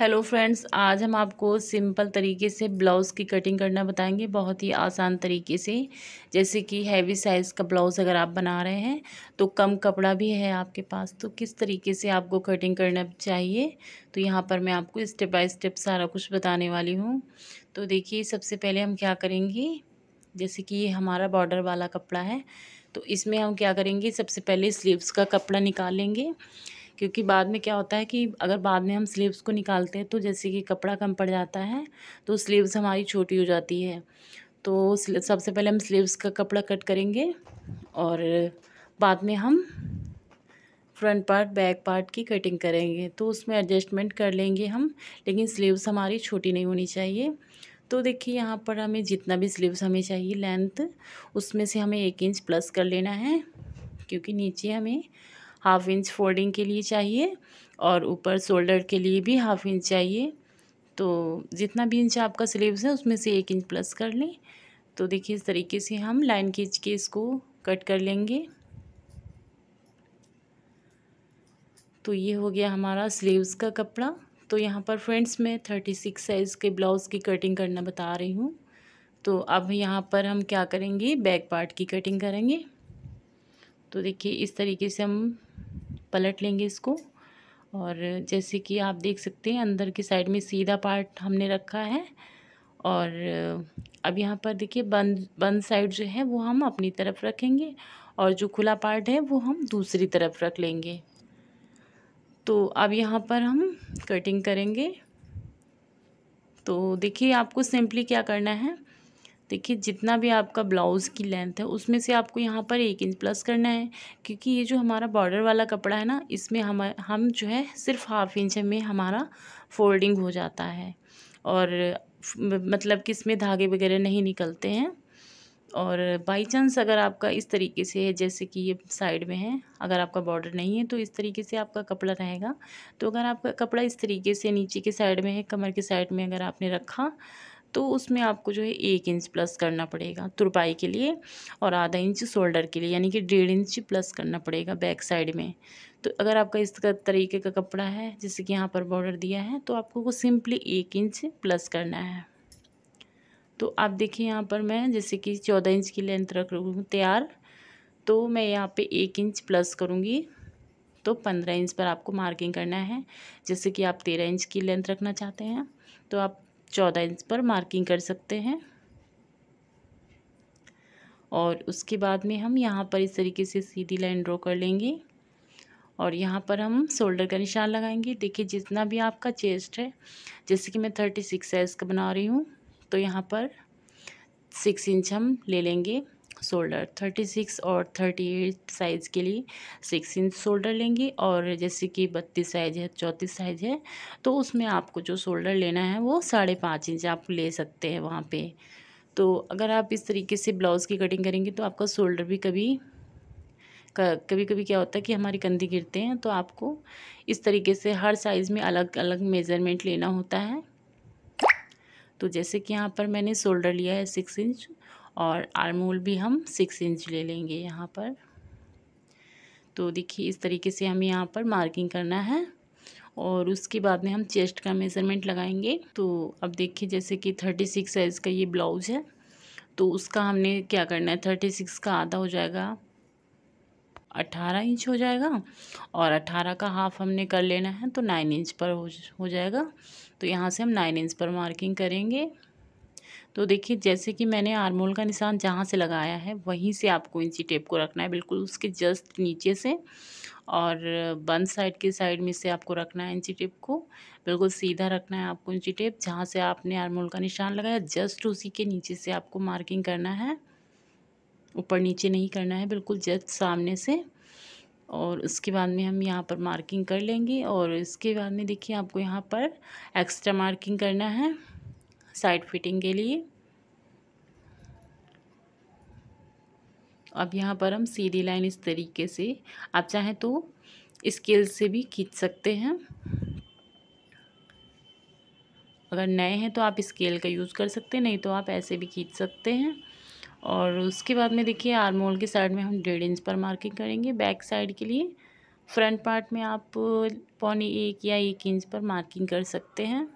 hello friends आज हम आपको सिंपल तरीके से ब्लाउज़ की कटिंग करना बताएंगे बहुत ही आसान तरीके से जैसे कि हैवी साइज़ का ब्लाउज़ अगर आप बना रहे हैं तो कम कपड़ा भी है आपके पास तो किस तरीके से आपको कटिंग करना चाहिए तो यहाँ पर मैं आपको स्टेप बाय स्टेप सारा कुछ बताने वाली हूँ तो देखिए सबसे पहले हम क्या करेंगे जैसे कि ये हमारा बॉर्डर वाला कपड़ा है तो इसमें हम क्या करेंगे सबसे पहले स्लीव्स का कपड़ा निकालेंगे क्योंकि बाद में क्या होता है कि अगर बाद में हम स्लीव्स को निकालते हैं तो जैसे कि कपड़ा कम पड़ जाता है तो स्लीव्स हमारी छोटी हो जाती है तो सबसे पहले हम स्लीव्स का कपड़ा कट करेंगे और बाद में हम फ्रंट पार्ट बैक पार्ट की कटिंग करेंगे तो उसमें एडजस्टमेंट कर लेंगे हम लेकिन स्लीव्स हमारी छोटी नहीं होनी चाहिए तो देखिए यहाँ पर हमें जितना भी स्लीव्स हमें चाहिए लेंथ उसमें से हमें एक इंच प्लस कर लेना है क्योंकि नीचे हमें हाफ इंच फोल्डिंग के लिए चाहिए और ऊपर शोल्डर के लिए भी हाफ इंच चाहिए तो जितना भी इंच आपका सिलेबस है उसमें से एक इंच प्लस कर लें तो देखिए इस तरीके से हम लाइन खींच के इसको कट कर लेंगे तो ये हो गया हमारा स्लीव्स का कपड़ा तो यहाँ पर फ्रेंड्स मैं थर्टी सिक्स साइज़ के ब्लाउज़ की कटिंग करना बता रही हूँ तो अब यहाँ पर हम क्या करेंगे बैक पार्ट की कटिंग करेंगे तो देखिए इस तरीके से हम पलट लेंगे इसको और जैसे कि आप देख सकते हैं अंदर की साइड में सीधा पार्ट हमने रखा है और अब यहाँ पर देखिए बंद बंद साइड जो है वो हम अपनी तरफ रखेंगे और जो खुला पार्ट है वो हम दूसरी तरफ रख लेंगे तो अब यहाँ पर हम कटिंग करेंगे तो देखिए आपको सिंपली क्या करना है देखिए जितना भी आपका ब्लाउज़ की लेंथ है उसमें से आपको यहाँ पर एक इंच प्लस करना है क्योंकि ये जो हमारा बॉर्डर वाला कपड़ा है ना इसमें हम हम जो है सिर्फ हाफ इंच में हमारा फोल्डिंग हो जाता है और मतलब कि इसमें धागे वगैरह नहीं निकलते हैं और बाई चांस अगर आपका इस तरीके से है जैसे कि ये साइड में है अगर आपका बॉर्डर नहीं है तो इस तरीके से आपका कपड़ा रहेगा तो अगर आपका कपड़ा इस तरीके से नीचे के साइड में है कमर के साइड में अगर आपने रखा तो उसमें आपको जो है एक इंच प्लस करना पड़ेगा तुरपाई के लिए और आधा इंच शोल्डर के लिए यानी कि डेढ़ इंच प्लस करना पड़ेगा बैक साइड में तो अगर आपका इस तरीके का कपड़ा है जैसे कि यहाँ पर बॉर्डर दिया है तो आपको वो सिंपली एक इंच प्लस करना है तो आप देखिए यहाँ पर मैं जैसे कि चौदह इंच की लेंथ रख रही हूँ तैयार तो मैं यहाँ पे एक इंच प्लस करूँगी तो पंद्रह इंच पर आपको मार्किंग करना है जैसे कि आप तेरह इंच की लेंथ रखना चाहते हैं तो आप चौदह इंच पर मार्किंग कर सकते हैं और उसके बाद में हम यहाँ पर इस तरीके से सीधी लाइन ड्रॉ कर लेंगे और यहाँ पर हम शोल्डर का निशान लगाएंगे देखिए जितना भी आपका चेस्ट है जैसे कि मैं थर्टी सिक्स साइज़ का बना रही हूँ तो यहाँ पर सिक्स इंच हम ले लेंगे शोल्डर थर्टी सिक्स और थर्टी एट साइज़ के लिए सिक्स इंच शोल्डर लेंगी और जैसे कि बत्तीस साइज़ है चौंतीस साइज़ है तो उसमें आपको जो शोल्डर लेना है वो साढ़े पाँच इंच आप ले सकते हैं वहाँ पे तो अगर आप इस तरीके से ब्लाउज़ की कटिंग करेंगे तो आपका शोल्डर भी कभी कभी कभी क्या होता है कि हमारी कंधे गिरते हैं तो आपको इस तरीके से हर साइज़ में अलग अलग मेज़रमेंट लेना होता है तो जैसे कि यहाँ पर मैंने शोल्डर लिया है सिक्स इंच और आर्मोल भी हम सिक्स इंच ले लेंगे यहाँ पर तो देखिए इस तरीके से हमें यहाँ पर मार्किंग करना है और उसके बाद में हम चेस्ट का मेज़रमेंट लगाएंगे तो अब देखिए जैसे कि थर्टी सिक्स साइज़ का ये ब्लाउज़ है तो उसका हमने क्या करना है थर्टी सिक्स का आधा हो जाएगा अट्ठारह इंच हो जाएगा और अट्ठारह का हाफ हमने कर लेना है तो नाइन इंच पर हो हो जाएगा तो यहाँ से हम नाइन इंच पर मार्किंग करेंगे तो देखिए जैसे कि मैंने आरमोल का निशान जहाँ से लगाया है वहीं से आपको इंची टेप को रखना है बिल्कुल उसके जस्ट नीचे से और बंद साइड के साइड में से आपको रखना है इंची टेप को बिल्कुल सीधा रखना है आपको इंची टेप जहाँ से आपने आरमोल का निशान लगाया जस्ट उसी के नीचे से आपको मार्किंग करना है ऊपर नीचे नहीं करना है बिल्कुल जस्ट सामने से और उसके बाद में हम यहाँ पर मार्किंग कर लेंगे और इसके बाद में देखिए आपको यहाँ पर एक्स्ट्रा मार्किंग करना है साइड फिटिंग के लिए अब यहाँ पर हम सीधी लाइन इस तरीके से आप चाहें तो स्केल से भी खींच सकते हैं अगर नए हैं तो आप स्केल का यूज़ कर सकते हैं नहीं तो आप ऐसे भी खींच सकते हैं और उसके बाद में देखिए आर्मोल की साइड में हम डेढ़ इंच पर मार्किंग करेंगे बैक साइड के लिए फ्रंट पार्ट में आप पौने एक या एक इंच पर मार्किंग कर सकते हैं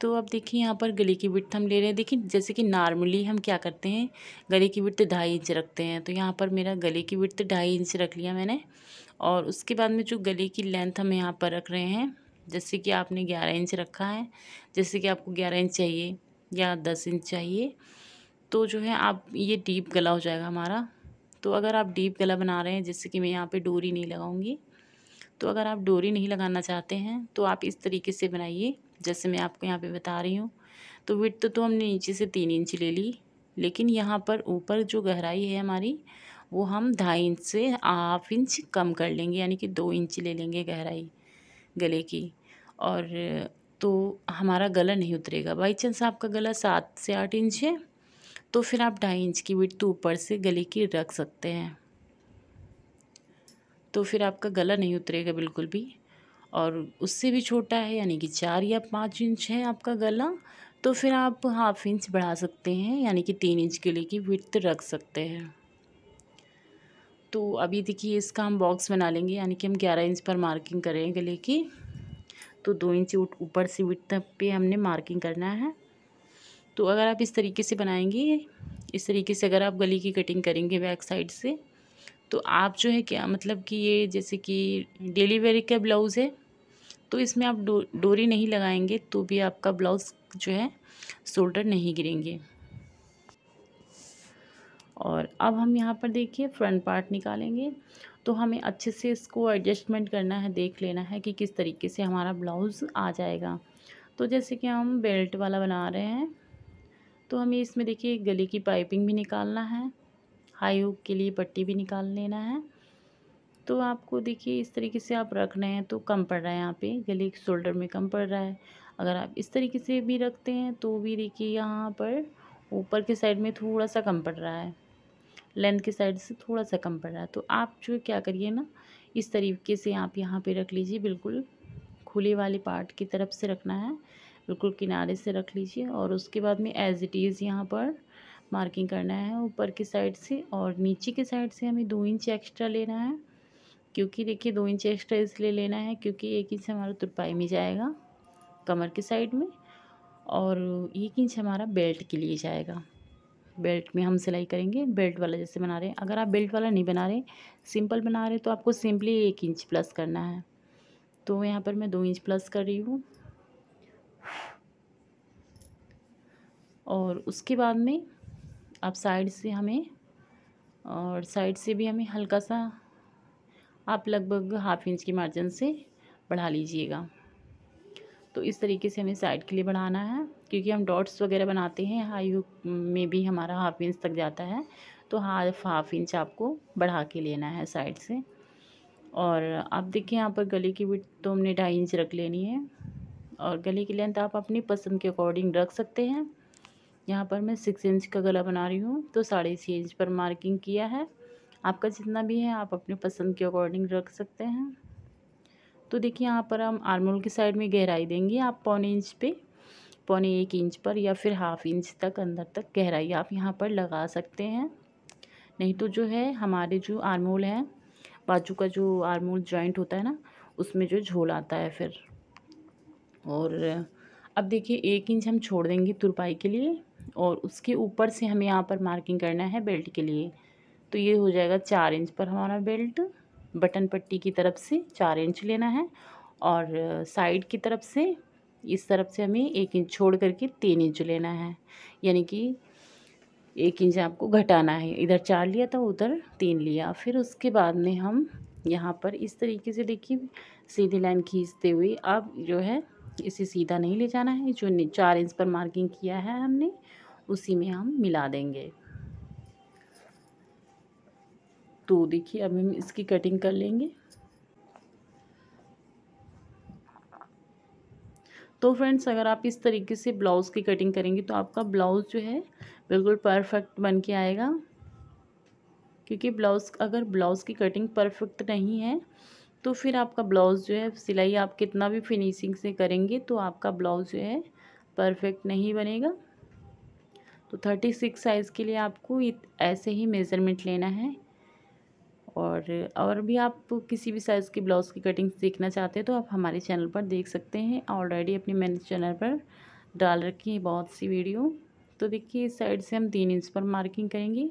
तो अब देखिए यहाँ पर गले की विड्थ हम ले रहे हैं देखिए जैसे कि नॉर्मली हम क्या करते हैं गले की विड्थ ढाई इंच रखते हैं तो यहाँ पर मेरा गले की विड्थ ढाई इंच रख लिया मैंने और उसके बाद में जो गले की लेंथ हम यहाँ पर रख रहे हैं जैसे कि आपने ग्यारह इंच रखा है जैसे कि आपको ग्यारह इंच चाहिए या दस इंच चाहिए तो जो है आप ये डीप गला हो जाएगा हमारा तो अगर आप डीप गला बना रहे हैं जैसे कि मैं यहाँ पर डोरी नहीं लगाऊँगी तो अगर आप डोरी नहीं लगाना चाहते हैं तो आप इस तरीके से बनाइए जैसे मैं आपको यहाँ पे बता रही हूँ तो विट तो, तो हमने नीचे से तीन इंच ले ली लेकिन यहाँ पर ऊपर जो गहराई है हमारी वो हम ढाई इंच से हाफ इंच कम कर लेंगे यानी कि दो इंच ले लेंगे गहराई गले की और तो हमारा गला नहीं उतरेगा बाई चांस आपका गला सात से आठ इंच है तो फिर आप ढाई इंच की विट तो ऊपर से गले की रख सकते हैं तो फिर आपका गला नहीं उतरेगा बिल्कुल भी और उससे भी छोटा है यानी कि चार या पाँच इंच है आपका गला तो फिर आप हाफ इंच बढ़ा सकते हैं यानी कि तीन इंच गले की विर्थ रख सकते हैं तो अभी देखिए इसका हम बॉक्स बना लेंगे यानी कि हम ग्यारह इंच पर मार्किंग करें गले की तो दो इंच ऊपर से विर्थ पे हमने मार्किंग करना है तो अगर आप इस तरीके से बनाएंगे इस तरीके से अगर आप गली की कटिंग करेंगे बैक साइड से तो आप जो है क्या मतलब कि ये जैसे कि डेली वेयर का ब्लाउज़ है तो इसमें आप डो, डोरी नहीं लगाएंगे तो भी आपका ब्लाउज़ जो है शोल्डर नहीं गिरेंगे और अब हम यहाँ पर देखिए फ्रंट पार्ट निकालेंगे तो हमें अच्छे से इसको एडजस्टमेंट करना है देख लेना है कि किस तरीके से हमारा ब्लाउज़ आ जाएगा तो जैसे कि हम बेल्ट वाला बना रहे हैं तो हमें इसमें देखिए गले की पाइपिंग भी निकालना है हाई हुक के लिए पट्टी भी निकाल लेना है तो आपको देखिए इस तरीके से आप रख रहे हैं तो कम पड़ रहा है यहाँ पे गले के शोल्डर में कम पड़ रहा है अगर आप इस तरीके से भी रखते हैं तो भी देखिए यहाँ पर ऊपर के साइड में थोड़ा सा कम पड़ रहा है लेंथ के साइड से थोड़ा सा कम पड़ रहा है तो आप जो क्या करिए ना इस तरीके से आप यहाँ पे रख लीजिए बिल्कुल खुले वाले पार्ट की तरफ से रखना है बिल्कुल किनारे से रख लीजिए और उसके बाद में एज इट इज़ यहाँ पर मार्किंग करना है ऊपर की साइड से और नीचे की साइड से हमें दो इंच एक्स्ट्रा लेना है क्योंकि देखिए दो इंच एक्स्ट्रा इसलिए लेना है क्योंकि एक इंच हमारा तुरपाई में जाएगा कमर के साइड में और एक इंच हमारा बेल्ट के लिए जाएगा बेल्ट में हम सिलाई करेंगे बेल्ट वाला जैसे बना रहे हैं अगर आप बेल्ट वाला नहीं बना रहे सिंपल बना रहे तो आपको सिंपली एक इंच प्लस करना है तो यहाँ पर मैं दो इंच प्लस कर रही हूँ और उसके बाद में आप साइड से हमें और साइड से भी हमें हल्का सा आप लगभग हाफ इंच की मार्जिन से बढ़ा लीजिएगा तो इस तरीके से हमें साइड के लिए बढ़ाना है क्योंकि हम डॉट्स वगैरह बनाते हैं हाई हुक में भी हमारा हाफ इंच तक जाता है तो हाफ हाफ इंच आपको बढ़ा के लेना है साइड से और आप देखिए यहाँ पर गले की विट तो हमने ढाई इंच रख लेनी है और गले की लेंथ आप अपनी पसंद के अकॉर्डिंग रख सकते हैं यहाँ पर मैं सिक्स इंच का गला बना रही हूँ तो साढ़े छः इंच पर मार्किंग किया है आपका जितना भी है आप अपने पसंद के अकॉर्डिंग रख सकते हैं तो देखिए यहाँ पर हम आर्मोल की साइड में गहराई देंगे आप पौने इंच पे पौने एक इंच पर या फिर हाफ इंच तक अंदर तक गहराई आप यहाँ पर लगा सकते हैं नहीं तो जो है हमारे जो आर्मोल है बाजू का जो आर्मोल जॉइंट होता है ना उसमें जो झोल आता है फिर और अब देखिए एक इंच हम छोड़ देंगे तुरपाई के लिए और उसके ऊपर से हमें यहाँ पर मार्किंग करना है बेल्ट के लिए तो ये हो जाएगा चार इंच पर हमारा बेल्ट बटन पट्टी की तरफ से चार इंच लेना है और साइड की तरफ से इस तरफ से हमें एक इंच छोड़ करके तीन इंच लेना है यानी कि एक इंच आपको घटाना है इधर चार लिया था तो उधर तीन लिया फिर उसके बाद में हम यहाँ पर इस तरीके से देखिए सीधी लाइन खींचते हुए आप जो है इसे सीधा नहीं ले जाना है जो चार इंच पर मार्किंग किया है हमने उसी में हम मिला देंगे तो देखिए अब हम इसकी कटिंग कर लेंगे तो फ्रेंड्स अगर आप इस तरीके से ब्लाउज़ की कटिंग करेंगे तो आपका ब्लाउज़ जो है बिल्कुल परफेक्ट बन के आएगा क्योंकि ब्लाउज़ अगर ब्लाउज़ की कटिंग परफेक्ट नहीं है तो फिर आपका ब्लाउज़ जो है सिलाई आप कितना भी फिनिशिंग से करेंगे तो आपका ब्लाउज़ जो है परफेक्ट नहीं बनेगा तो थर्टी सिक्स साइज़ के लिए आपको ऐसे ही मेज़रमेंट लेना है और और भी आप किसी भी साइज़ के ब्लाउज़ की कटिंग सीखना चाहते हैं तो आप हमारे चैनल पर देख सकते हैं ऑलरेडी अपने मैंने चैनल पर डाल रखी है बहुत सी वीडियो तो देखिए इस साइड से हम तीन इंच पर मार्किंग करेंगे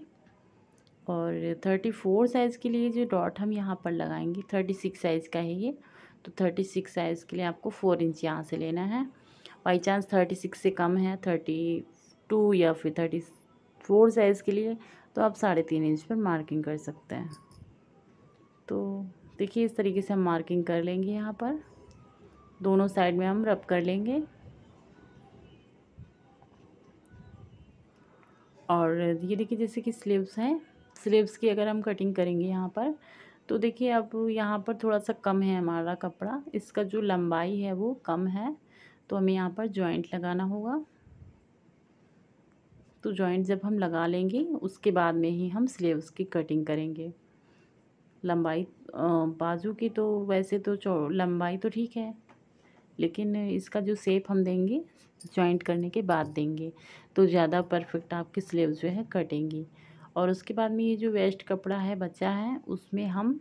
और थर्टी फोर साइज़ के लिए जो डॉट हम यहाँ पर लगाएंगे थर्टी सिक्स साइज़ का है ये तो थर्टी सिक्स साइज़ के लिए आपको फ़ोर इंच यहाँ से लेना है बाई चांस थर्टी सिक्स से कम है थर्टी टू या फिर थर्टी फोर साइज़ के लिए तो आप साढ़े तीन इंच पर मार्किंग कर सकते हैं तो देखिए इस तरीके से हम मार्किंग कर लेंगे यहाँ पर दोनों साइड में हम रब कर लेंगे और ये देखिए जैसे कि स्लीव्स हैं स्लीव्स की अगर हम कटिंग करेंगे यहाँ पर तो देखिए अब यहाँ पर थोड़ा सा कम है हमारा कपड़ा इसका जो लंबाई है वो कम है तो हमें यहाँ पर जॉइंट लगाना होगा तो जॉइंट जब हम लगा लेंगे उसके बाद में ही हम स्लीव्स की कटिंग करेंगे लंबाई बाजू की तो वैसे तो लंबाई तो ठीक है लेकिन इसका जो सेप हम देंगे जॉइंट करने के बाद देंगे तो ज़्यादा परफेक्ट आपकी स्लीव्स जो है कटेंगी और उसके बाद में ये जो वेस्ट कपड़ा है बचा है उसमें हम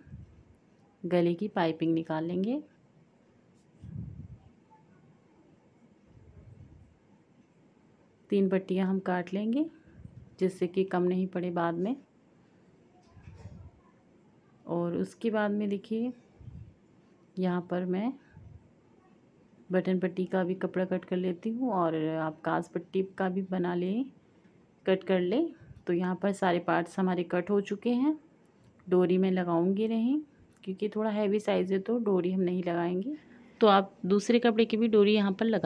गले की पाइपिंग निकाल लेंगे तीन पट्टियाँ हम काट लेंगे जिससे कि कम नहीं पड़े बाद में और उसके बाद में देखिए यहाँ पर मैं बटन पट्टी का भी कपड़ा कट कर लेती हूँ और आप काज पट्टी का भी बना लें कट कर ले तो यहाँ पर सारे पार्ट्स हमारे कट हो चुके हैं डोरी में लगाऊंगी नहीं क्योंकि थोड़ा हैवी साइज़ है तो डोरी हम नहीं लगाएंगे तो आप दूसरे कपड़े की भी डोरी यहाँ पर लगा